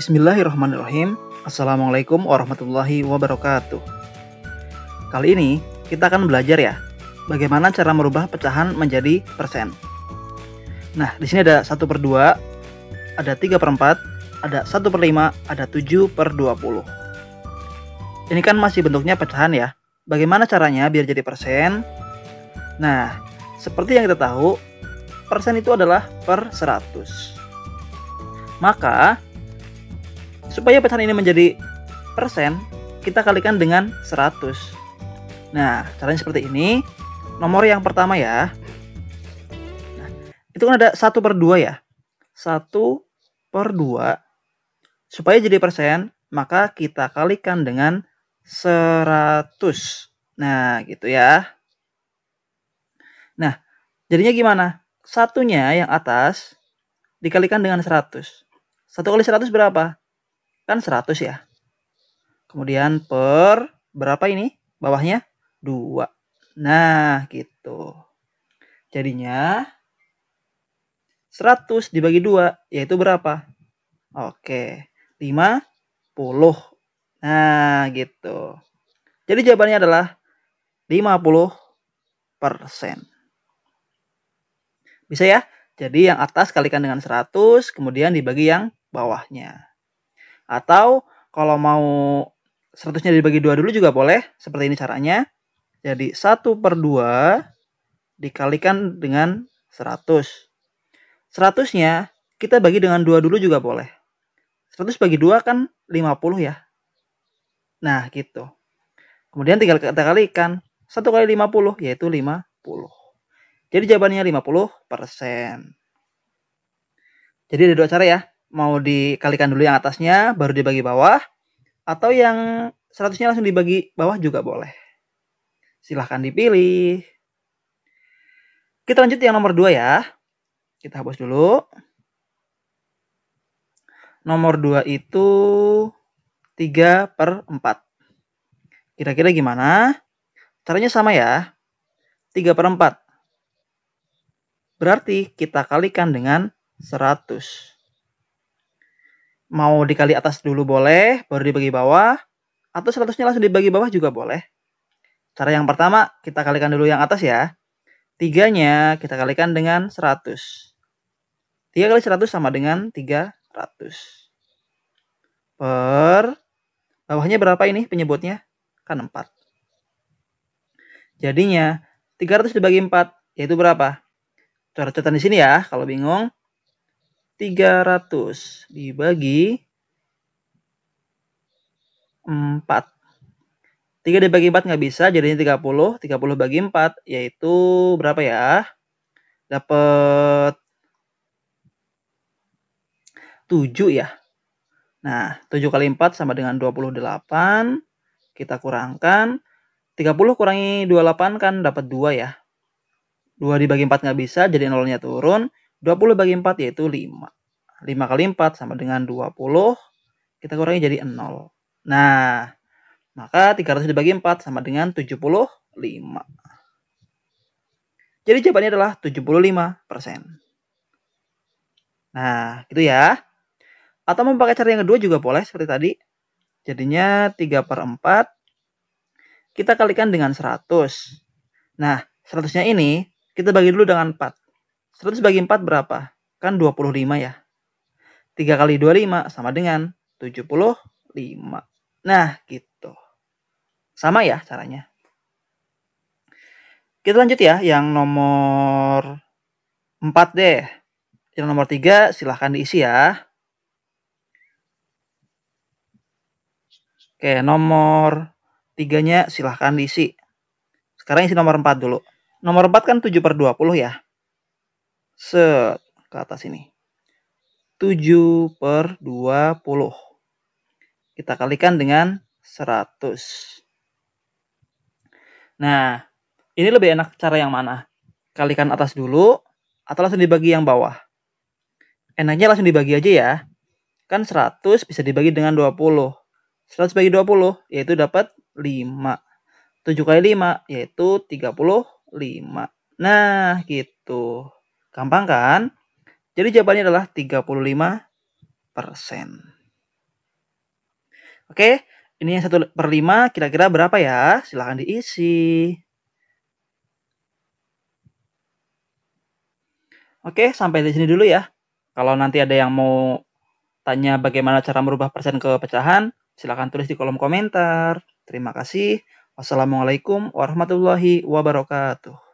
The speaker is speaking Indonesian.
Bismillahirrahmanirrahim. Assalamualaikum warahmatullahi wabarakatuh. Kali ini kita akan belajar ya, bagaimana cara merubah pecahan menjadi persen. Nah, di sini ada 1 per 2, ada 3 per 4, ada 1 per 5, ada 7 per 20. Ini kan masih bentuknya pecahan ya. Bagaimana caranya biar jadi persen? Nah, seperti yang kita tahu, persen itu adalah per 100. Maka Supaya pecahan ini menjadi persen, kita kalikan dengan 100. Nah, caranya seperti ini. Nomor yang pertama ya. Nah, itu kan ada 1 per 2 ya. 1 per 2. Supaya jadi persen, maka kita kalikan dengan 100. Nah, gitu ya. Nah, jadinya gimana? Satunya yang atas dikalikan dengan 100. 1 kali 100 berapa? Kan 100 ya. Kemudian per berapa ini? Bawahnya 2. Nah, gitu. Jadinya 100 dibagi 2 yaitu berapa? Oke, 50. Nah, gitu. Jadi jawabannya adalah 50%. Bisa ya? Jadi yang atas kalikan dengan 100, kemudian dibagi yang bawahnya. Atau kalau mau 100-nya dibagi dua dulu juga boleh. Seperti ini caranya. Jadi 1 per 2 dikalikan dengan 100. 100-nya kita bagi dengan 2 dulu juga boleh. 100 bagi 2 kan 50 ya. Nah gitu. Kemudian tinggal kita kalikan. 1 kali 50 yaitu 50. Jadi jawabannya 50%. persen. Jadi ada dua cara ya mau dikalikan dulu yang atasnya baru dibagi bawah atau yang 100-nya langsung dibagi bawah juga boleh. Silahkan dipilih. Kita lanjut yang nomor 2 ya. Kita hapus dulu. Nomor 2 itu 3 per 4. Kira-kira gimana? Caranya sama ya. 3 per 4. Berarti kita kalikan dengan 100 mau dikali atas dulu boleh, baru dibagi bawah, atau 100-nya langsung dibagi bawah juga boleh. Cara yang pertama, kita kalikan dulu yang atas ya. Tiganya kita kalikan dengan 100. 3 kali 100 sama dengan 300. Per, bawahnya berapa ini penyebutnya? Kan 4. Jadinya, 300 dibagi 4, yaitu berapa? Coret-coretan di sini ya, kalau bingung. 300 dibagi 4. 3 dibagi 4 nggak bisa, jadinya 30. 30 bagi 4, yaitu berapa ya? Dapat 7 ya. Nah, 7 kali 4 sama dengan 28. Kita kurangkan. 30 kurangi 28 kan dapat 2 ya. 2 dibagi 4 nggak bisa, jadi nolnya turun. 20 bagi 4 yaitu 5. 5 kali 4 sama dengan 20. Kita kurangi jadi 0. Nah, maka 300 dibagi 4 sama dengan 75. Jadi jawabannya adalah 75%. Nah, gitu ya. Atau memakai cara yang kedua juga boleh seperti tadi. Jadinya 3 per 4. Kita kalikan dengan 100. Nah, 100-nya ini kita bagi dulu dengan 4. 100 bagi 4 berapa? Kan 25 ya. 3 kali 25 sama dengan 75. Nah, gitu. Sama ya caranya. Kita lanjut ya, yang nomor 4 deh. Yang nomor 3 silahkan diisi ya. Oke, nomor 3-nya silahkan diisi. Sekarang isi nomor 4 dulu. Nomor 4 kan 7 per 20 ya. Set, ke atas ini. 7 per 20. Kita kalikan dengan 100. Nah, ini lebih enak cara yang mana? Kalikan atas dulu atau langsung dibagi yang bawah? Enaknya langsung dibagi aja ya. Kan 100 bisa dibagi dengan 20. 100 bagi 20 yaitu dapat 5. 7 kali 5 yaitu 35. Nah, gitu. Gampang kan? Jadi jawabannya adalah 35 persen. Oke, ini yang 1 per 5 kira-kira berapa ya? Silahkan diisi. Oke, sampai di sini dulu ya. Kalau nanti ada yang mau tanya bagaimana cara merubah persen ke pecahan, silahkan tulis di kolom komentar. Terima kasih. Wassalamualaikum warahmatullahi wabarakatuh.